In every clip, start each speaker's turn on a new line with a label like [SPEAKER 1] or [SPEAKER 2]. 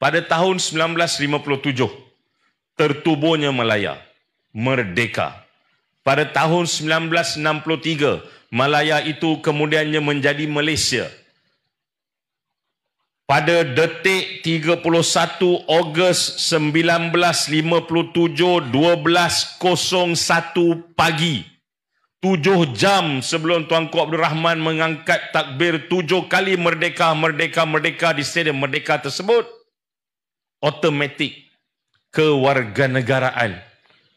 [SPEAKER 1] pada tahun 1957 tertubuhnya Malaya merdeka pada tahun 1963 Malaya itu kemudiannya menjadi Malaysia pada detik 31 Ogos 1957 12.01 pagi tujuh jam sebelum Tuanku Abdul Rahman mengangkat takbir tujuh kali merdeka merdeka merdeka di stadium merdeka tersebut automatik kewarganegaraan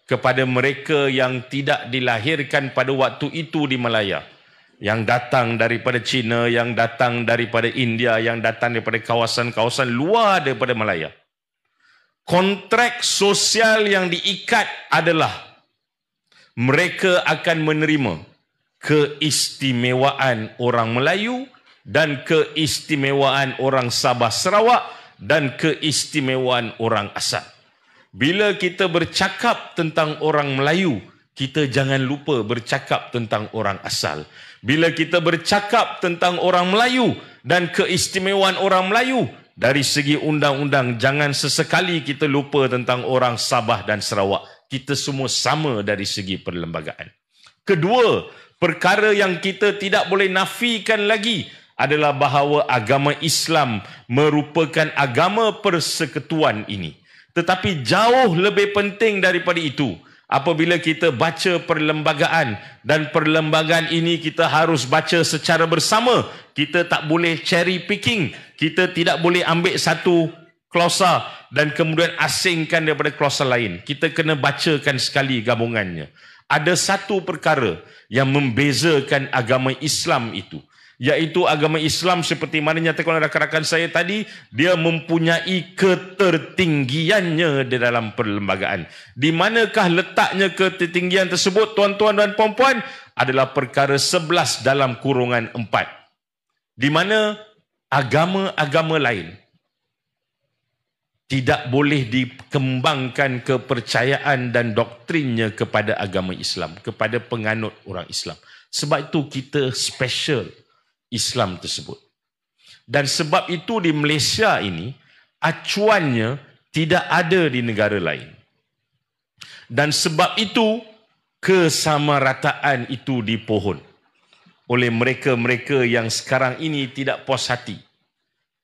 [SPEAKER 1] kepada mereka yang tidak dilahirkan pada waktu itu di Malaya yang datang daripada China yang datang daripada India yang datang daripada kawasan-kawasan luar daripada Malaya kontrak sosial yang diikat adalah mereka akan menerima keistimewaan orang Melayu dan keistimewaan orang Sabah Sarawak dan keistimewaan orang asal. Bila kita bercakap tentang orang Melayu, kita jangan lupa bercakap tentang orang asal. Bila kita bercakap tentang orang Melayu dan keistimewaan orang Melayu, dari segi undang-undang, jangan sesekali kita lupa tentang orang Sabah dan Sarawak. Kita semua sama dari segi perlembagaan. Kedua, perkara yang kita tidak boleh nafikan lagi adalah bahawa agama Islam merupakan agama persekutuan ini. Tetapi jauh lebih penting daripada itu, apabila kita baca perlembagaan dan perlembagaan ini kita harus baca secara bersama. Kita tak boleh cherry picking. Kita tidak boleh ambil satu klausa dan kemudian asingkan daripada klausa lain. Kita kena bacakan sekali gabungannya. Ada satu perkara yang membezakan agama Islam itu. Yaitu agama Islam seperti mana nyatakan rakan-rakan saya tadi dia mempunyai ketertinggiannya di dalam perlembagaan di manakah letaknya ketertinggian tersebut tuan-tuan dan puan-puan adalah perkara sebelas dalam kurungan empat. di mana agama-agama lain tidak boleh dikembangkan kepercayaan dan doktrinnya kepada agama Islam kepada penganut orang Islam sebab itu kita special Islam tersebut. Dan sebab itu di Malaysia ini, acuannya tidak ada di negara lain. Dan sebab itu, kesamarataan itu dipohon oleh mereka-mereka yang sekarang ini tidak puas hati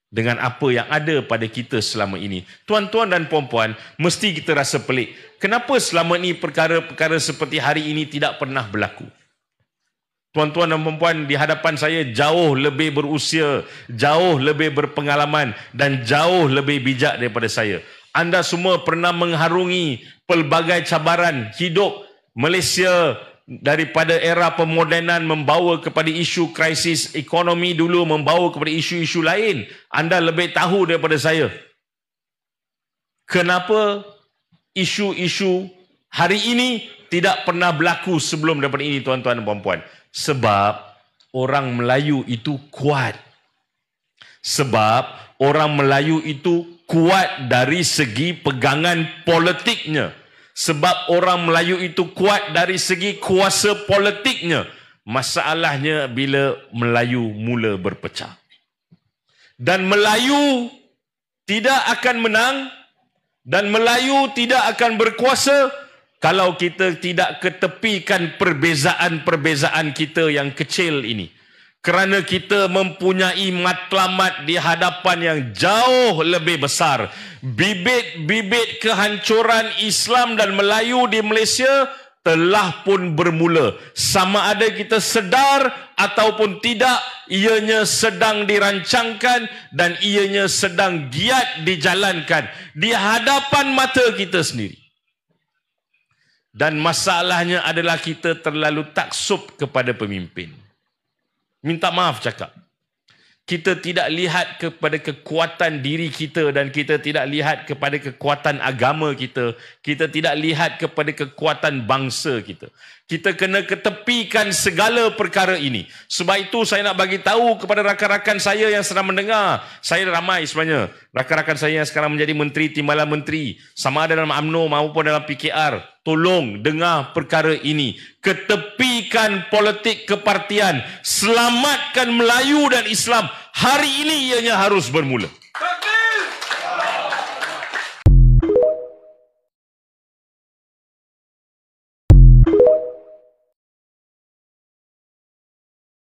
[SPEAKER 1] dengan apa yang ada pada kita selama ini. Tuan-tuan dan puan-puan, mesti kita rasa pelik. Kenapa selama ini perkara-perkara seperti hari ini tidak pernah berlaku? Tuan-tuan dan perempuan di hadapan saya jauh lebih berusia, jauh lebih berpengalaman dan jauh lebih bijak daripada saya. Anda semua pernah mengharungi pelbagai cabaran hidup Malaysia daripada era pemodenan membawa kepada isu krisis ekonomi dulu membawa kepada isu-isu lain. Anda lebih tahu daripada saya. Kenapa isu-isu Hari ini tidak pernah berlaku sebelum daripada ini tuan-tuan dan puan-puan. Sebab orang Melayu itu kuat. Sebab orang Melayu itu kuat dari segi pegangan politiknya. Sebab orang Melayu itu kuat dari segi kuasa politiknya. Masalahnya bila Melayu mula berpecah. Dan Melayu tidak akan menang dan Melayu tidak akan berkuasa berkuasa kalau kita tidak ketepikan perbezaan-perbezaan kita yang kecil ini kerana kita mempunyai matlamat di hadapan yang jauh lebih besar bibit-bibit kehancuran Islam dan Melayu di Malaysia telah pun bermula sama ada kita sedar ataupun tidak ianya sedang dirancangkan dan ianya sedang giat dijalankan di hadapan mata kita sendiri dan masalahnya adalah kita terlalu taksub kepada pemimpin. Minta maaf cakap. Kita tidak lihat kepada kekuatan diri kita dan kita tidak lihat kepada kekuatan agama kita. Kita tidak lihat kepada kekuatan bangsa kita. Kita kena ketepikan segala perkara ini. Sebab itu saya nak bagi tahu kepada rakan-rakan saya yang sedang mendengar. Saya ramai sebenarnya. Rakan-rakan saya yang sekarang menjadi menteri, timbalan menteri. Sama ada dalam UMNO maupun dalam PKR. Tolong dengar perkara ini. Ketepikan politik kepartian. Selamatkan Melayu dan Islam. Hari ini ianya harus bermula.